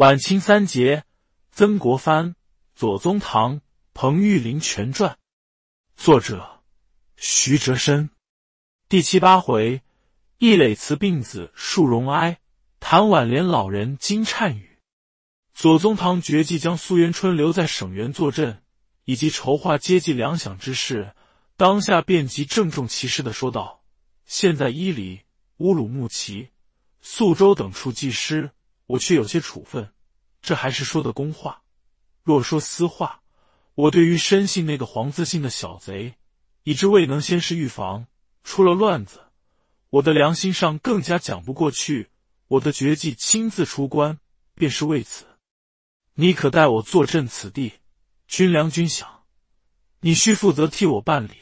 晚清三杰：曾国藩、左宗棠、彭玉麟全传，作者徐哲深。第七八回：易磊辞病子树荣哀谈晚莲老人金颤语。左宗棠决计将苏元春留在省园坐镇，以及筹划接济粮饷之事，当下便即郑重其事的说道：“现在伊犁、乌鲁木齐、宿州等处既师。”我却有些处分，这还是说的公话。若说私话，我对于深信那个黄字姓的小贼，以致未能先是预防，出了乱子，我的良心上更加讲不过去。我的绝技亲自出关，便是为此。你可代我坐镇此地，军粮军饷，你需负责替我办理。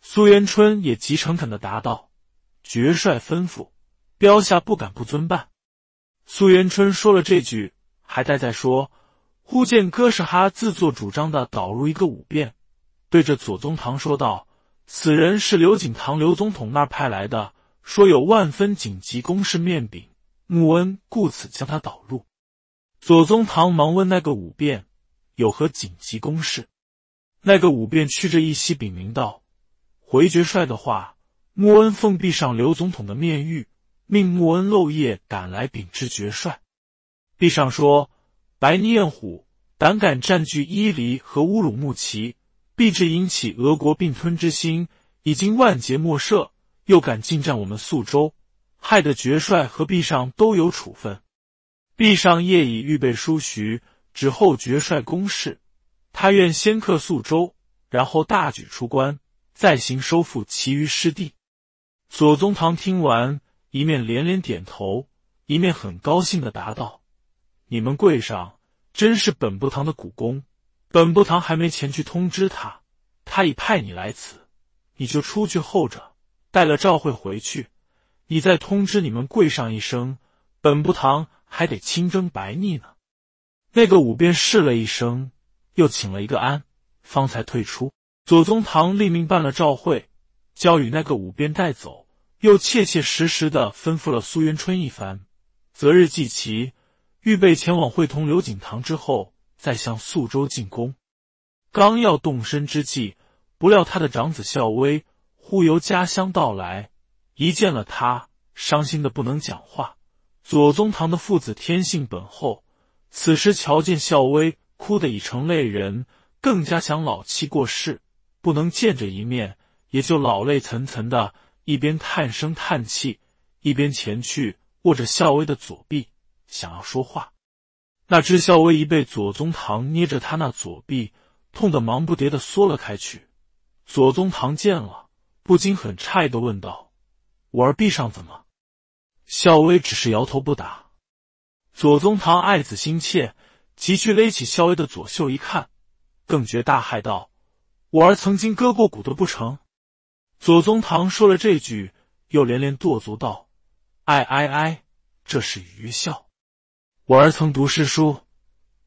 苏元春也极诚恳的答道：“绝帅吩咐，标下不敢不遵办。”苏元春说了这句，还待再说，忽见哥什哈自作主张的导入一个五变，对着左宗棠说道：“此人是刘景堂刘总统那儿派来的，说有万分紧急公事面禀穆恩，故此将他导入。”左宗棠忙问：“那个五遍有何紧急公事？”那个五遍屈着一膝禀明道：“回绝帅的话，穆恩奉陛上刘总统的面谕。”命穆恩漏夜赶来禀知绝帅，壁上说：“白尼彦虎胆敢占据伊犁和乌鲁木齐，必致引起俄国并吞之心，已经万劫莫赦。又敢进占我们宿州，害得绝帅和壁上都有处分。”壁上夜已预备书徐，只后绝帅公事。他愿先克宿州，然后大举出关，再行收复其余失地。左宗棠听完。一面连连点头，一面很高兴的答道：“你们贵上真是本部堂的股肱，本部堂还没前去通知他，他已派你来此，你就出去候着，带了赵慧回去，你再通知你们贵上一声，本部堂还得清蒸白腻呢。”那个武便试了一声，又请了一个安，方才退出。左宗棠立命办了赵会，交与那个武便带走。又切切实实的吩咐了苏元春一番，择日即旗，预备前往会同刘景堂之后，再向宿州进攻。刚要动身之际，不料他的长子孝威忽由家乡到来，一见了他，伤心的不能讲话。左宗棠的父子天性本厚，此时瞧见孝威哭得已成泪人，更加想老妻过世，不能见着一面，也就老泪涔涔的。一边叹声叹气，一边前去握着校尉的左臂，想要说话。那只校尉一被左宗棠捏着他那左臂，痛得忙不迭的缩了开去。左宗棠见了，不禁很诧异的问道：“我儿臂上怎么？”校尉只是摇头不答。左宗棠爱子心切，急去勒起校尉的左袖一看，更觉大骇，道：“我儿曾经割过骨头不成？”左宗棠说了这句，又连连跺足道：“哎哎哎，这是愚孝！我儿曾读诗书，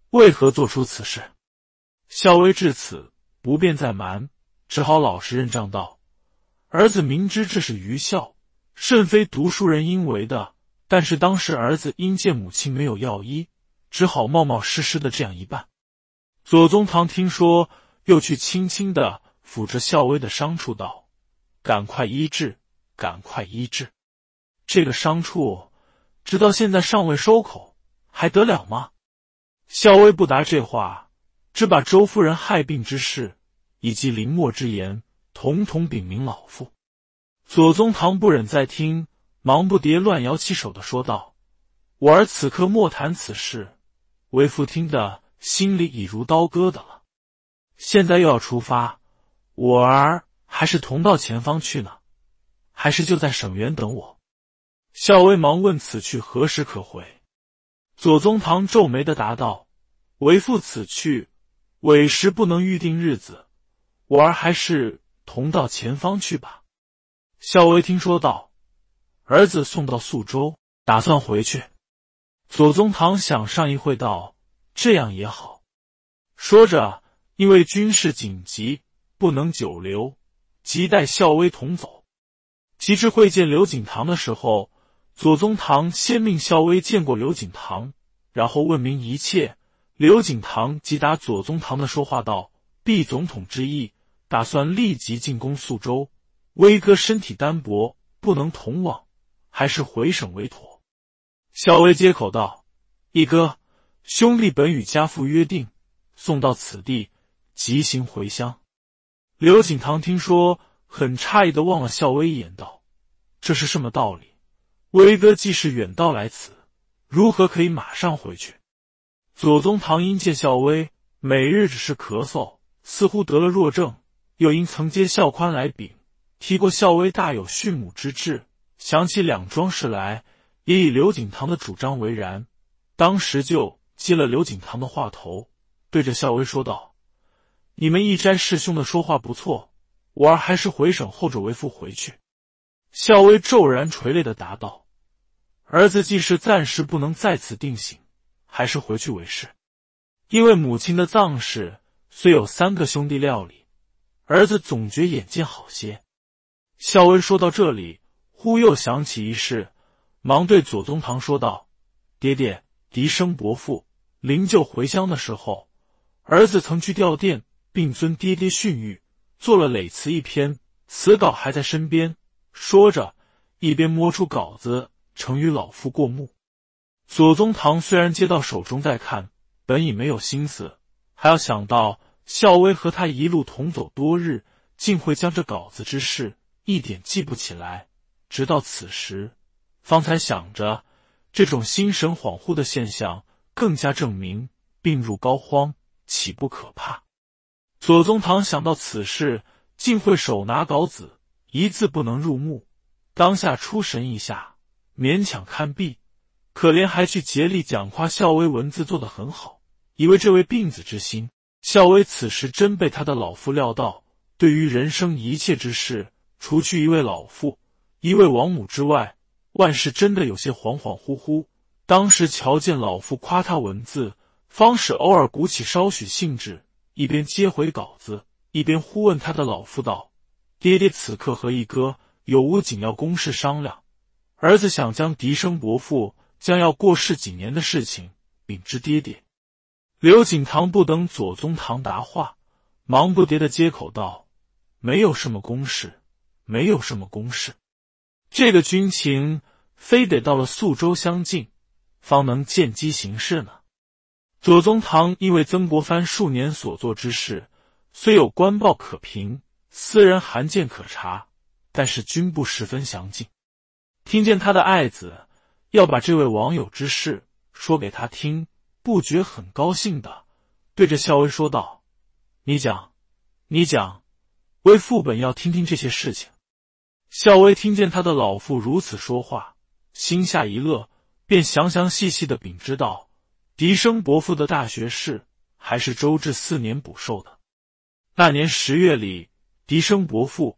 为何做出此事？”孝威至此不便再瞒，只好老实认账道：“儿子明知这是愚孝，甚非读书人应为的，但是当时儿子因见母亲没有药医，只好冒冒失失的这样一办。”左宗棠听说，又去轻轻的抚着孝威的伤处道。赶快医治，赶快医治！这个伤处直到现在尚未收口，还得了吗？校尉不答这话，只把周夫人害病之事以及林墨之言，统统禀明老夫。左宗棠不忍再听，忙不迭乱摇起手的说道：“我儿此刻莫谈此事，为父听得心里已如刀割的了。现在又要出发，我儿。”还是同到前方去呢？还是就在省园等我？校尉忙问：“此去何时可回？”左宗棠皱眉的答道：“为父此去，委实不能预定日子。我儿还是同到前方去吧。”校尉听说道：“儿子送到宿州，打算回去。”左宗棠想上一会道：“这样也好。”说着，因为军事紧急，不能久留。即带校尉同走。及至会见刘景堂的时候，左宗棠先命校尉见过刘景堂，然后问明一切。刘景堂即答左宗棠的说话道：“毕总统之意，打算立即进攻宿州。威哥身体单薄，不能同往，还是回省为妥。”校尉接口道：“一哥，兄弟本与家父约定，送到此地即行回乡。”刘景堂听说，很诧异的望了校尉一眼，道：“这是什么道理？威哥既是远道来此，如何可以马上回去？”左宗棠因见校尉每日只是咳嗽，似乎得了弱症，又因曾接校宽来禀，提过校尉大有训母之志，想起两桩事来，也以刘景堂的主张为然，当时就接了刘景堂的话头，对着校尉说道。你们一斋师兄的说话不错，我儿还是回省候着为父回去。孝威骤然垂泪的答道：“儿子既是暂时不能在此定型，还是回去为是。因为母亲的葬事虽有三个兄弟料理，儿子总觉眼见好些。”孝威说到这里，忽又想起一事，忙对左宗棠说道：“爹爹，狄生伯父灵柩回乡的时候，儿子曾去吊唁并遵爹爹训谕，做了累词一篇，词稿还在身边。说着，一边摸出稿子呈与老夫过目。左宗棠虽然接到手中再看，本已没有心思，还要想到孝威和他一路同走多日，竟会将这稿子之事一点记不起来。直到此时，方才想着，这种心神恍惚的现象，更加证明病入膏肓，岂不可怕？左宗棠想到此事，竟会手拿稿子，一字不能入目。当下出神一下，勉强看毕，可怜还去竭力讲夸孝威文字做得很好，以为这位病子之心。孝威此时真被他的老父料到，对于人生一切之事，除去一位老父、一位王母之外，万事真的有些恍恍惚惚。当时瞧见老父夸他文字，方使偶尔鼓起稍许兴致。一边接回稿子，一边忽问他的老父道：“爹爹此刻和一哥有无紧要公事商量？儿子想将笛声伯父将要过世几年的事情禀知爹爹。”刘景堂不等左宗棠答话，忙不迭的接口道：“没有什么公事，没有什么公事。这个军情，非得到了宿州相近，方能见机行事呢。”左宗棠因为曾国藩数年所做之事，虽有官报可凭，私人函件可查，但是均不十分详尽。听见他的爱子要把这位网友之事说给他听，不觉很高兴的，对着校尉说道：“你讲，你讲，为父本要听听这些事情。”校尉听见他的老父如此说话，心下一乐，便详详细细的禀知道。狄生伯父的大学士还是周至四年补授的。那年十月里，狄生伯父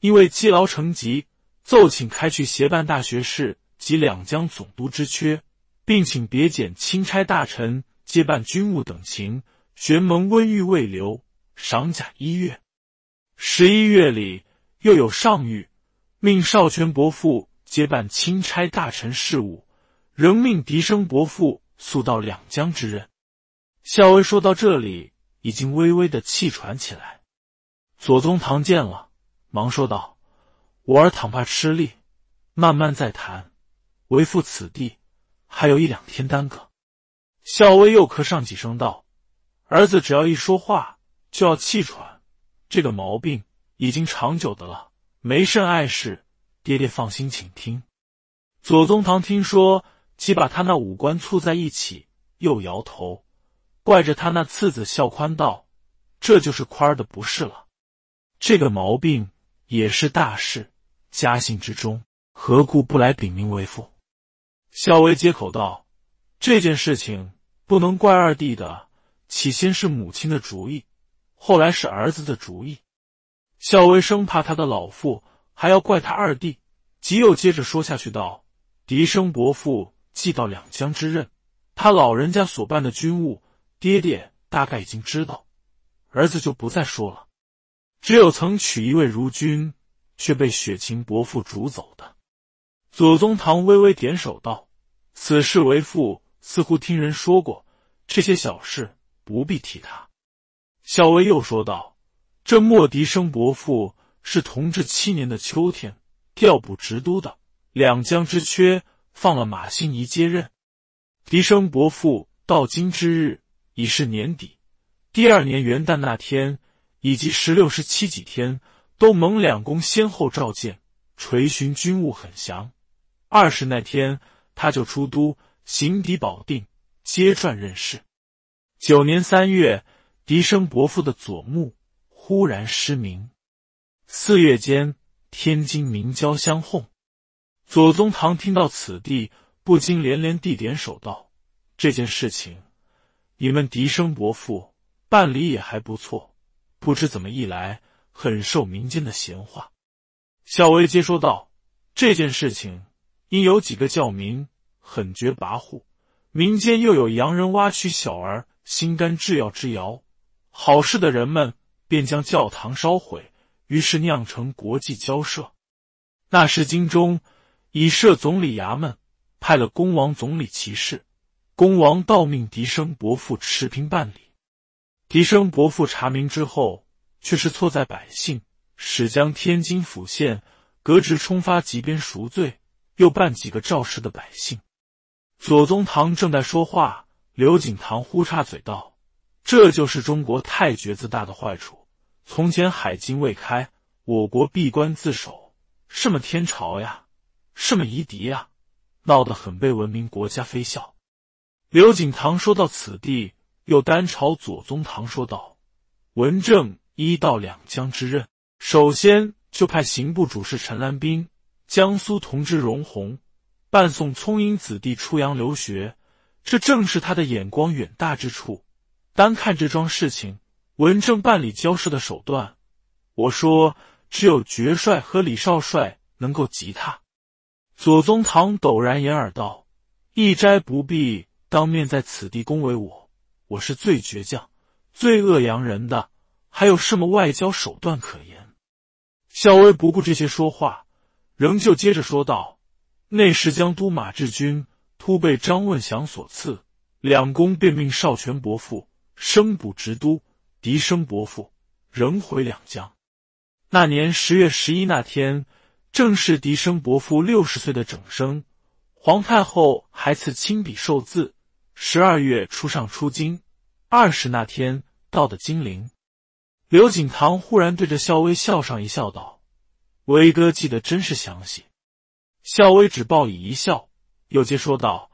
因为积劳成疾，奏请开去协办大学士及两江总督之缺，并请别检钦差大臣接办军务等情。玄蒙温玉未留赏甲一月。十一月里，又有上谕命少权伯父接办钦差大臣事务，仍命狄生伯父。诉到两江之任，孝尉说到这里，已经微微的气喘起来。左宗棠见了，忙说道：“我儿，倘怕吃力，慢慢再谈。为父此地，还有一两天耽搁。”孝尉又咳上几声，道：“儿子只要一说话，就要气喘，这个毛病已经长久的了，没甚碍事。爹爹放心，请听。”左宗棠听说。既把他那五官凑在一起，又摇头，怪着他那次子孝宽道：“这就是宽儿的不是了。这个毛病也是大事，家信之中何故不来禀明为父？”孝威接口道：“这件事情不能怪二弟的，起先是母亲的主意，后来是儿子的主意。”孝威生怕他的老父还要怪他二弟，即又接着说下去道：“笛声伯父。”寄到两江之任，他老人家所办的军务，爹爹大概已经知道，儿子就不再说了。只有曾娶一位如君，却被雪晴伯父逐走的。左宗棠微微点首道：“此事为父似乎听人说过，这些小事不必提他。”小薇又说道：“这莫迪生伯父是同治七年的秋天调补直都的两江之缺。”放了马新仪接任，狄生伯父到今之日已是年底，第二年元旦那天以及十六十七几天，都蒙两宫先后召见，垂询军务很详。二十那天他就出都，行抵保定，接传任事。九年三月，狄生伯父的左目忽然失明。四月间，天津明交相讧。左宗棠听到此地，不禁连连地点手道：“这件事情，你们狄生伯父办理也还不错，不知怎么一来，很受民间的闲话。”小维接说道：“这件事情，因有几个教民狠绝跋扈，民间又有洋人挖取小儿心肝制药之谣，好事的人们便将教堂烧毁，于是酿成国际交涉。那时京中。”以设总理衙门，派了恭王总理其事。恭王道命狄生伯父持平办理。狄生伯父查明之后，却是错在百姓，始将天津府县革职充发籍边赎罪，又办几个肇事的百姓。左宗棠正在说话，刘锦棠忽插嘴道：“这就是中国太绝子大的坏处。从前海禁未开，我国闭关自守，什么天朝呀？”什么夷狄啊，闹得很，被文明国家非笑。刘锦堂说到此地，又单朝左宗棠说道：“文正一到两江之任，首先就派刑部主事陈兰冰。江苏同知荣宏，伴送聪颖子弟出洋留学。这正是他的眼光远大之处。单看这桩事情，文正办理交涉的手段，我说只有绝帅和李少帅能够及他。”左宗棠陡然掩耳道：“一斋不必当面在此地恭维我，我是最倔强、最恶洋人的，还有什么外交手段可言？”孝威不顾这些，说话仍旧接着说道：“内侍江都马志军突被张问祥所赐，两公便命少权伯父升补直督，狄生伯父仍回两江。那年十月十一那天。”正是笛声伯父六十岁的整生，皇太后还赐亲笔寿字。十二月初上出京，二十那天到的金陵。刘景棠忽然对着校尉笑上一笑道：“威哥记得真是详细。”校尉只报以一笑，又接说道：“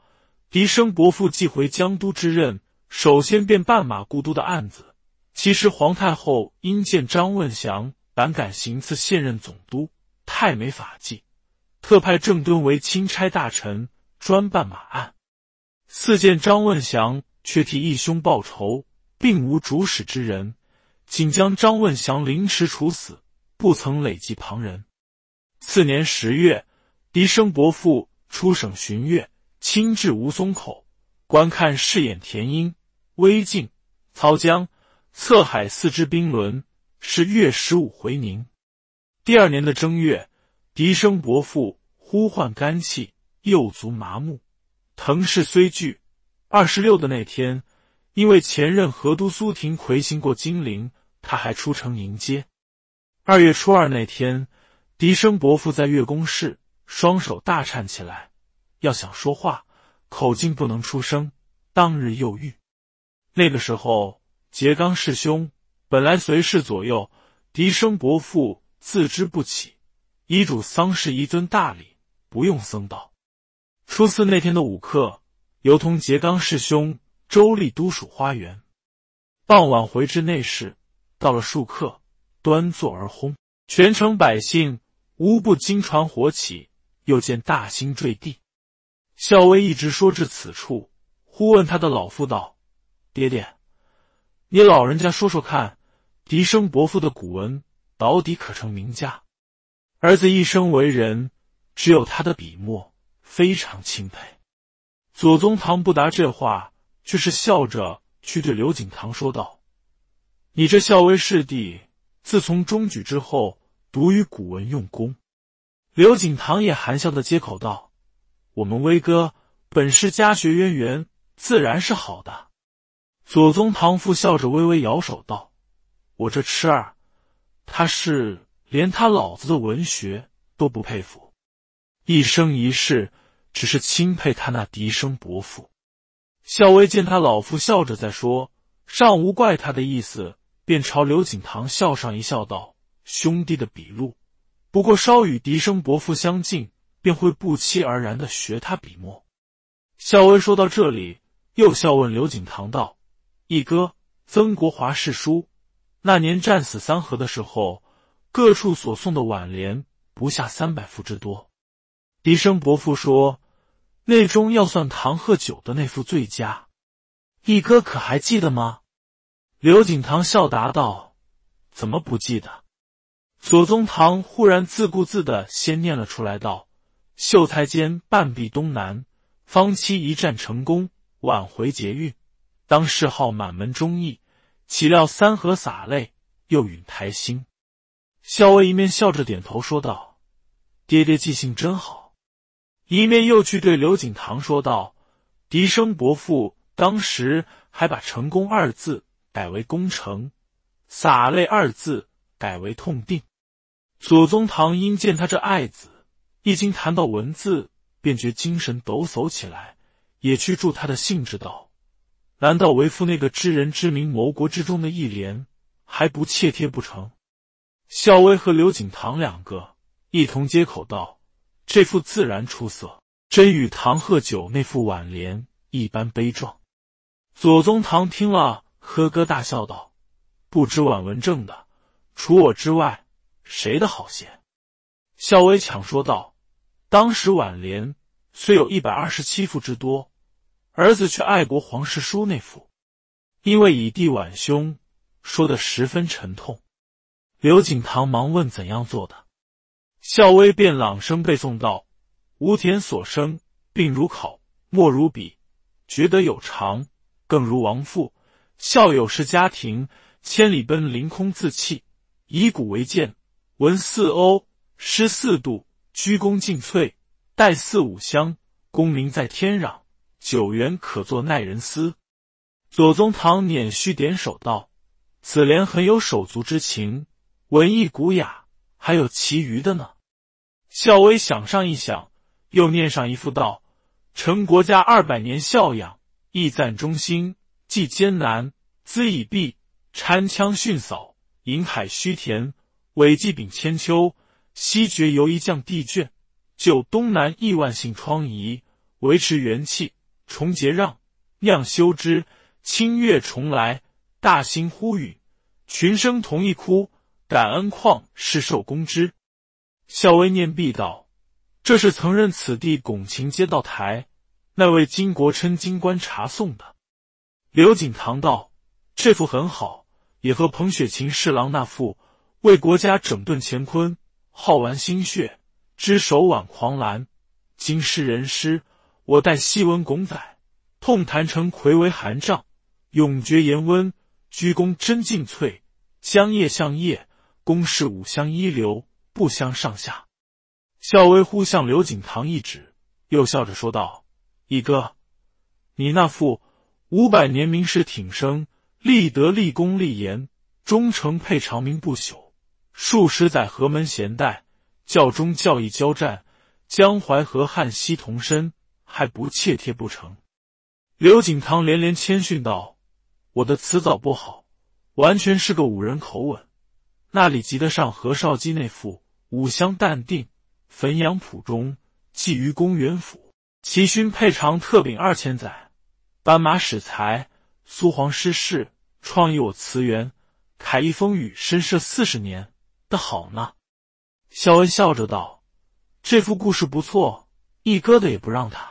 笛声伯父寄回江都之任，首先便半马故都的案子。其实皇太后因见张问祥胆敢行刺现任总督。”太没法纪，特派郑敦为钦差大臣，专办马案。四见张问祥，却替义兄报仇，并无主使之人，仅将张问祥凌迟处死，不曾累及旁人。次年十月，狄生伯父出省巡阅，亲至吴淞口，观看试演田英、威靖、曹江、侧海四支兵轮，是月十五回宁。第二年的正月，笛声伯父呼唤肝气，右足麻木。滕氏虽惧。二十六的那天，因为前任河都苏廷魁行过金陵，他还出城迎接。二月初二那天，笛声伯父在月宫室，双手大颤起来，要想说话，口径不能出声。当日又遇。那个时候，杰刚师兄本来随侍左右，笛声伯父。自知不起，遗嘱丧事一尊大礼，不用僧道。初四那天的午刻，由同杰刚师兄周立都署花园，傍晚回至内室，到了数刻，端坐而轰，全城百姓无不惊传火起，又见大星坠地。校尉一直说至此处，忽问他的老父道：“爹爹，你老人家说说看，笛声伯父的古文。”老底可成名家，儿子一生为人，只有他的笔墨非常钦佩。左宗棠不答这话，却是笑着去对刘景棠说道：“你这校尉师弟，自从中举之后，独于古文用功。”刘景棠也含笑的接口道：“我们威哥本是家学渊源，自然是好的。”左宗棠复笑着微微摇手道：“我这痴儿。”他是连他老子的文学都不佩服，一生一世只是钦佩他那笛声伯父。孝威见他老父笑着在说，尚无怪他的意思，便朝刘景堂笑上一笑道：“兄弟的笔录，不过稍与笛声伯父相近，便会不期而然的学他笔墨。”孝威说到这里，又笑问刘景堂道：“义哥，曾国华是书？”那年战死三河的时候，各处所送的挽联不下三百幅之多。笛声伯父说，那中要算唐贺九的那副最佳。一哥可还记得吗？刘景堂笑答道：“怎么不记得？”左宗棠忽然自顾自的先念了出来道：“秀才间半壁东南，方七一战成功，挽回劫运，当谥号满门忠义。”岂料三河洒泪，又允台心。肖威一面笑着点头说道：“爹爹记性真好。”一面又去对刘景棠说道：“笛声伯父当时还把‘成功’二字改为‘功成’，‘洒泪’二字改为‘痛定’。”左宗棠因见他这爱子，一经谈到文字，便觉精神抖擞起来，也去助他的兴致道。难道为父那个知人知名谋国之中的一联还不切贴不成？孝威和刘景棠两个一同接口道：“这副自然出色，真与唐贺九那副挽联一般悲壮。”左宗棠听了，呵呵大笑道：“不知婉文正的，除我之外，谁的好些？”孝威抢说道：“当时挽联虽有一百二十七副之多。”儿子去爱国皇室叔那副，因为以弟挽兄，说的十分沉痛。刘景堂忙问怎样做的，孝威便朗声背诵道：“吴田所生，病如考，墨如笔，觉得有偿，更如亡父。孝友是家庭，千里奔，凌空自弃，以古为鉴。文四欧，诗四度，鞠躬尽瘁，待四五乡，功名在天壤。”九原可作耐人思，左宗棠捻须点首道：“此联很有手足之情，文艺古雅，还有其余的呢。”校尉想上一想，又念上一副道：“承国家二百年孝养，义赞忠心，既艰难资以毕，搀枪训扫，银海虚填，伟绩炳千秋；西绝犹一将地卷，就东南亿万姓疮痍，维持元气。”重节让酿修之清月重来，大兴呼吁，群生同一哭，感恩况是受公之。校尉念必道，这是曾任此地拱秦街道台那位金国琛金官茶送的。刘景堂道：“这幅很好，也和彭雪琴侍郎那副‘为国家整顿乾坤，耗完心血之手挽狂澜’，今诗人诗。”我待西文拱仔，痛谈成魁为寒仗，永绝炎温，鞠躬真尽瘁。将夜向夜，公事五相一流，不相上下。笑威呼向刘景堂一指，又笑着说道：“一哥，你那副五百年名士，挺生立德立功立言，忠诚配长名不朽。数十载何门贤代，教中教义交战，江淮河汉西同身。”还不切贴不成？刘景堂连连谦逊道：“我的词藻不好，完全是个五人口吻，那里及得上何绍基那副‘五香淡定，汾阳浦中寄于公元府，齐勋配长特禀二千载，斑马史才苏黄失世，创意我词源，凯逸风雨深涉四十年’的好呢？”肖恩笑着道：“这副故事不错，一哥的也不让他。”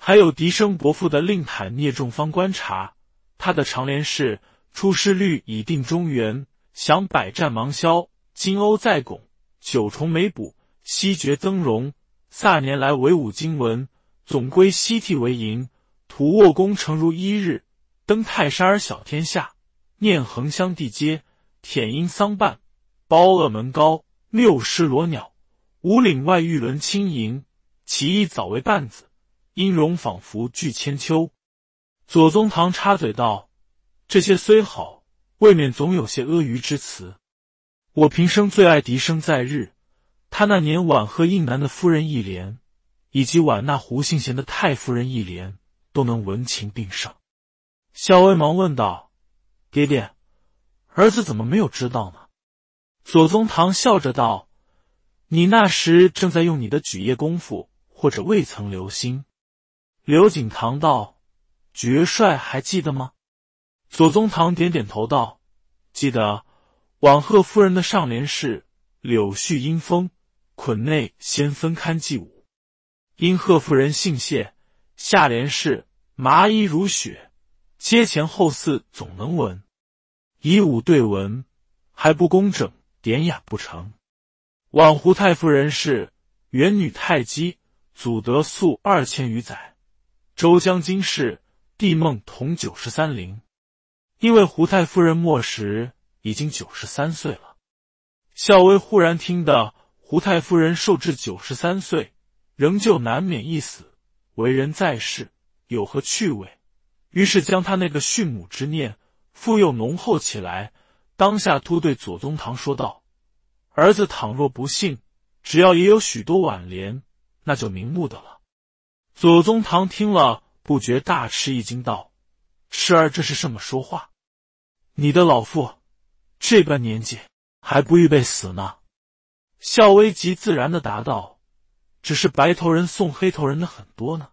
还有笛声伯父的令坦聂仲方观察他的长联是：出师率已定中原，想百战芒消金瓯再巩；九重眉补西绝增荣。卅年来为武经文，总归西替为营，土沃功成如一日，登泰山而小天下。念横乡地接，舔阴桑半包恶门高六师罗鸟，五岭外玉轮轻盈，其意早为半子。音容仿佛聚千秋，左宗棠插嘴道：“这些虽好，未免总有些阿谀之词。我平生最爱笛声在日，他那年晚贺应南的夫人一联，以及晚纳胡庆贤的太夫人一联，都能文情并盛。”小薇忙问道：“爹爹，儿子怎么没有知道呢？”左宗棠笑着道：“你那时正在用你的举业功夫，或者未曾留心。”刘景堂道：“爵帅还记得吗？”左宗棠点点头道：“记得。晚贺夫人的上联是‘柳絮阴风捆内先分堪祭舞’，因贺夫人姓谢。下联是‘麻衣如雪阶前后四总能闻’，以舞对文，还不工整典雅不成？晚胡太夫人是元女太姬，祖德素二千余载。”周将今世，帝梦同九十三陵，因为胡太夫人末时已经九十三岁了。孝威忽然听得胡太夫人寿至九十三岁，仍旧难免一死，为人在世有何趣味？于是将他那个殉母之念复又浓厚起来。当下突对左宗棠说道：“儿子倘若不幸，只要也有许多挽联，那就瞑目的了。”左宗棠听了，不觉大吃一惊，道：“师儿，这是什么说话？你的老父这般年纪，还不预备死呢？”孝威极自然的答道：“只是白头人送黑头人的很多呢。”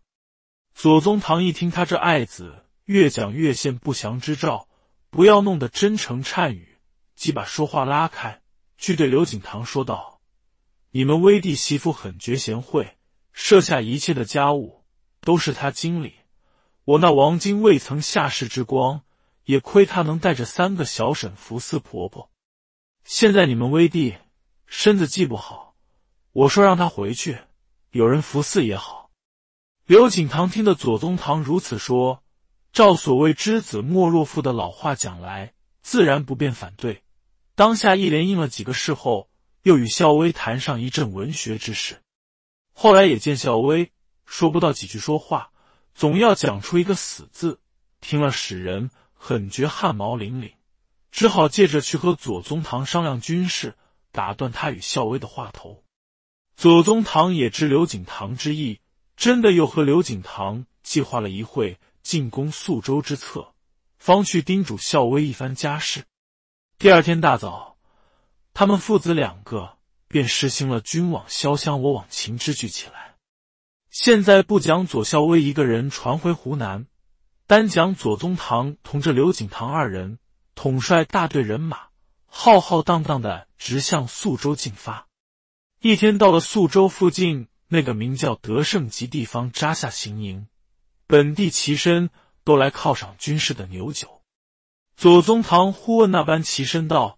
左宗棠一听他这爱子越讲越现不祥之兆，不要弄得真诚颤语，即把说话拉开，去对刘景棠说道：“你们威帝媳妇很绝贤惠，设下一切的家务。”都是他经理，我那王金未曾下世之光，也亏他能带着三个小婶服伺婆婆。现在你们微帝身子既不好，我说让他回去，有人服伺也好。刘景堂听得左宗棠如此说，照所谓“之子莫若父”的老话讲来，自然不便反对。当下一连应了几个事后，又与孝威谈上一阵文学之事。后来也见孝威。说不到几句说话，总要讲出一个“死”字，听了使人很觉汗毛凛凛，只好借着去和左宗棠商量军事，打断他与孝威的话头。左宗棠也知刘景棠之意，真的又和刘景棠计划了一会进攻宿州之策，方去叮嘱孝威一番家事。第二天大早，他们父子两个便实行了“君往潇湘，我往秦”之句起来。现在不讲左孝威一个人传回湖南，单讲左宗棠同着刘锦棠二人统帅大队人马，浩浩荡荡的直向宿州进发。一天到了宿州附近那个名叫德胜集地方扎下行营，本地旗身都来犒赏军士的牛酒。左宗棠忽问那班旗声道：“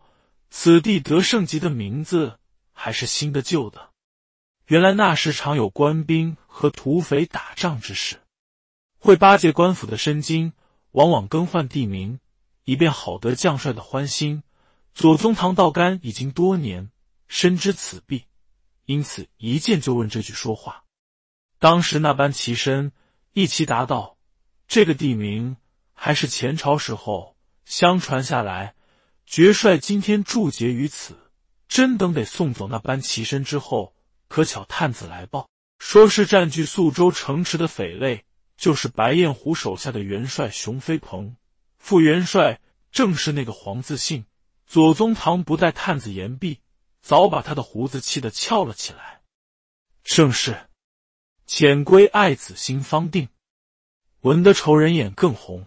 此地德胜集的名字还是新的旧的？”原来那时常有官兵和土匪打仗之事，会巴结官府的申金，往往更换地名，以便好得将帅的欢心。左宗棠到甘已经多年，深知此弊，因此一见就问这句说话。当时那般齐身一齐答道：“这个地名还是前朝时候相传下来，爵帅今天注解于此。真等得送走那般齐身之后。”可巧探子来报，说是占据宿州城池的匪类，就是白彦虎手下的元帅熊飞鹏，副元帅正是那个黄自信。左宗棠不待探子言毕，早把他的胡子气得翘了起来。正是，浅归爱子心方定，闻得仇人眼更红。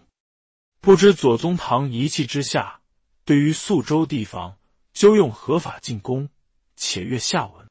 不知左宗棠一气之下，对于宿州地方究用何法进攻？且阅下文。